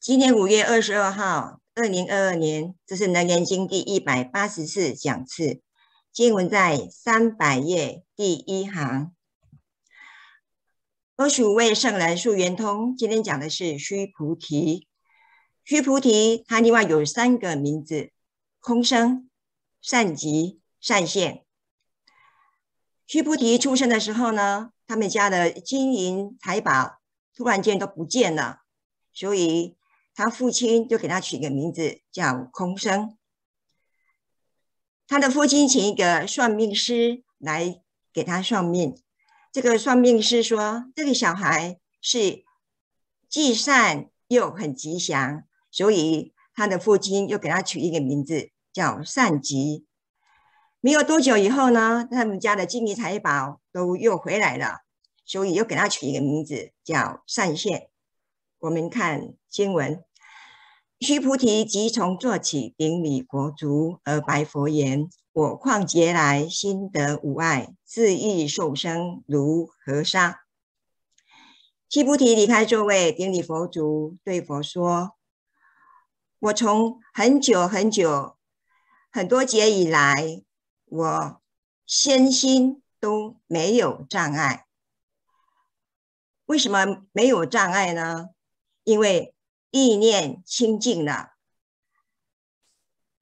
今年五月二十二号，二零二二年，这是能源经第一百八十次讲次，经文在三百页第一行。我十位圣人树圆通，今天讲的是须菩提。须菩提，它另外有三个名字：空生、善吉、善现。须菩提出生的时候呢，他们家的金银财宝突然间都不见了，所以。他父亲就给他取一个名字叫空生。他的父亲请一个算命师来给他算命，这个算命师说这个小孩是既善又很吉祥，所以他的父亲又给他取一个名字叫善吉。没有多久以后呢，他们家的金银财宝都又回来了，所以又给他取一个名字叫善现。我们看新闻。须菩提即从坐起，顶礼佛足，而白佛言：“我旷劫来，心得无碍，自意受生，如何沙？”须菩提离开座位，顶礼佛足，对佛说：“我从很久很久很多劫以来，我身心都没有障碍。为什么没有障碍呢？因为。”意念清净了，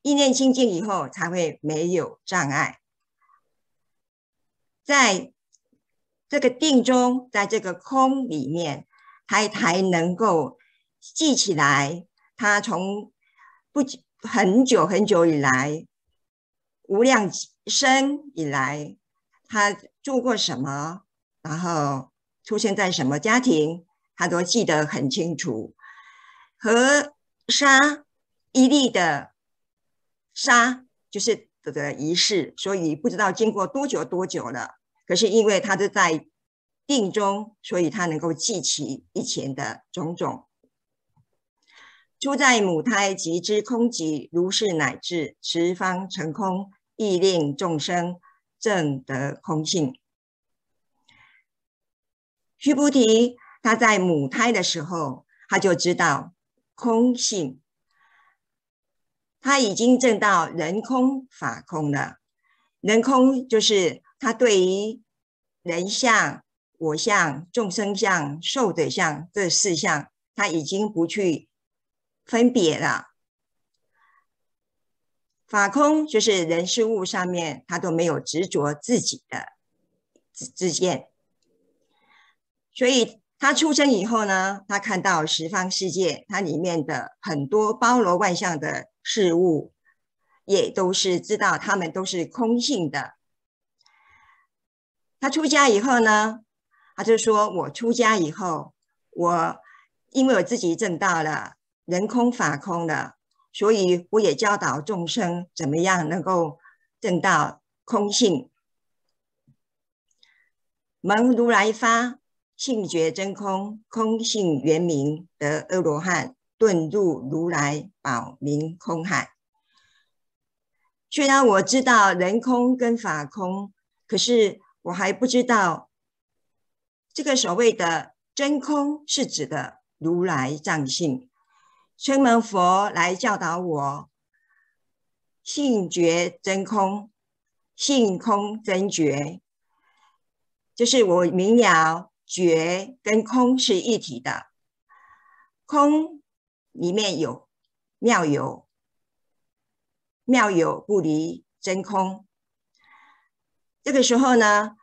意念清净以后，才会没有障碍。在这个定中，在这个空里面，他才能够记起来，他从不很久很久以来，无量生以来，他做过什么，然后出现在什么家庭，他都记得很清楚。和沙一利的沙，就是的的仪式，所以不知道经过多久多久了。可是因为他是在定中，所以他能够记起以前的种种。出在母胎即知空寂，如是乃至十方成空，亦令众生正得空性。须菩提，他在母胎的时候，他就知道。空性，他已经证到人空法空了。人空就是他对于人相、我相、众生相、受者相这四项，他已经不去分别了。法空就是人事物上面，他都没有执着自己的之见，所以。他出生以后呢，他看到十方世界，它里面的很多包罗万象的事物，也都是知道他们都是空性的。他出家以后呢，他就说我出家以后，我因为我自己证到了人空法空了，所以我也教导众生怎么样能够证到空性，蒙如来发。性觉真空，空性圆明，得阿罗汉，顿入如来宝明空海。虽然我知道人空跟法空，可是我还不知道这个所谓的真空是指的如来藏性。承蒙佛来教导我，性觉真空，性空真觉，就是我明了。觉跟空是一体的，空里面有妙有，妙有不离真空。这个时候呢，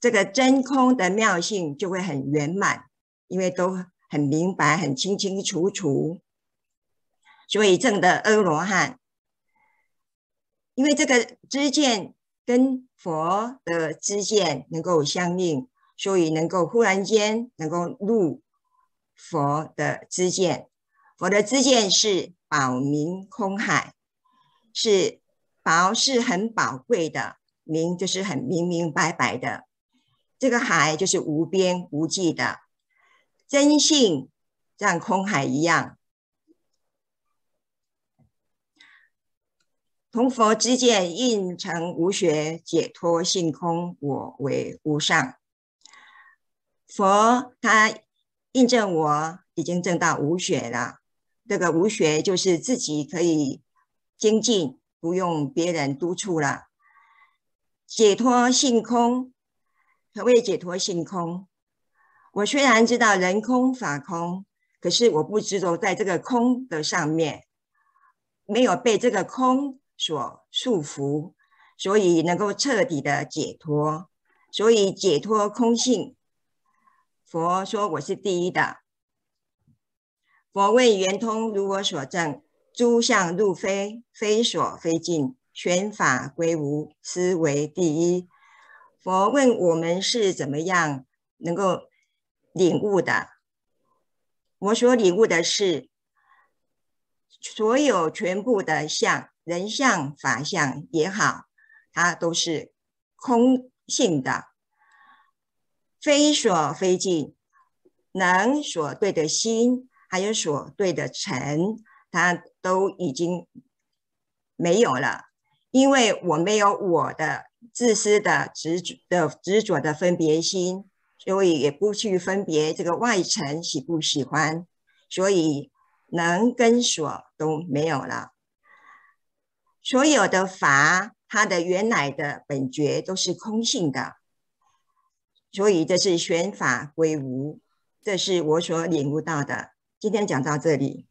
这个真空的妙性就会很圆满，因为都很明白、很清清楚楚，所以证得阿罗汉。因为这个知见跟佛的知见能够相应。所以能够忽然间能够入佛的知见，佛的知见是宝明空海，是宝是很宝贵的，明就是很明明白白的，这个海就是无边无际的真性，像空海一样，同佛之见应成无学解脱性空，我为无上。佛他印证我已经证到无学了。这个无学就是自己可以精进，不用别人督促了。解脱性空，何谓解脱性空？我虽然知道人空法空，可是我不执着在这个空的上面，没有被这个空所束缚，所以能够彻底的解脱。所以解脱空性。佛说我是第一的。佛问圆通，如我所证，诸相入非，非所非尽，全法归无，思为第一。佛问我们是怎么样能够领悟的？我所领悟的是，所有全部的相，人相、法相也好，它都是空性的。非所非尽，能所对的心，还有所对的尘，它都已经没有了。因为我没有我的自私的执的执着的分别心，所以也不去分别这个外尘喜不喜欢，所以能跟所都没有了。所有的法，它的原来的本觉都是空性的。所以，这是玄法归无，这是我所领悟到的。今天讲到这里。